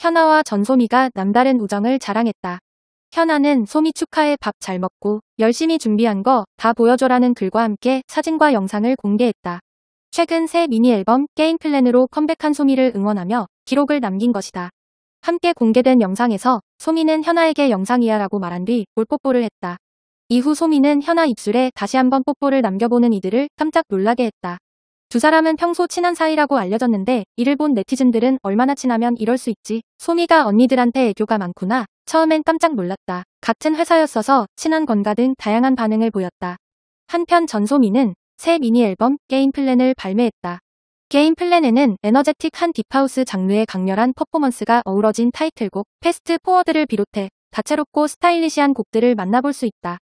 현아와 전소미가 남다른 우정을 자랑했다. 현아는 소미 축하해 밥 잘 먹고 열심히 준비한 거 다 보여줘라는 글과 함께 사진과 영상을 공개했다. 최근 새 미니앨범 게임 플랜으로 컴백한 소미를 응원하며 기록을 남긴 것이다. 함께 공개된 영상에서 소미는 현아에게 영상이야라고 말한 뒤 볼뽀뽀를 했다. 이후 소미는 현아 입술에 다시 한번 뽀뽀를 남겨보는 이들을 깜짝 놀라게 했다. 두 사람은 평소 친한 사이라고 알려졌는데 이를 본 네티즌들은 얼마나 친하면 이럴 수 있지. 소미가 언니들한테 애교가 많구나. 처음엔 깜짝 놀랐다. 같은 회사였어서 친한 건가 등 다양한 반응을 보였다. 한편 전소미는 새 미니 앨범 게임 플랜을 발매했다. 게임 플랜에는 에너제틱한 딥하우스 장르의 강렬한 퍼포먼스가 어우러진 타이틀곡 패스트 포워드를 비롯해 다채롭고 스타일리시한 곡들을 만나볼 수 있다.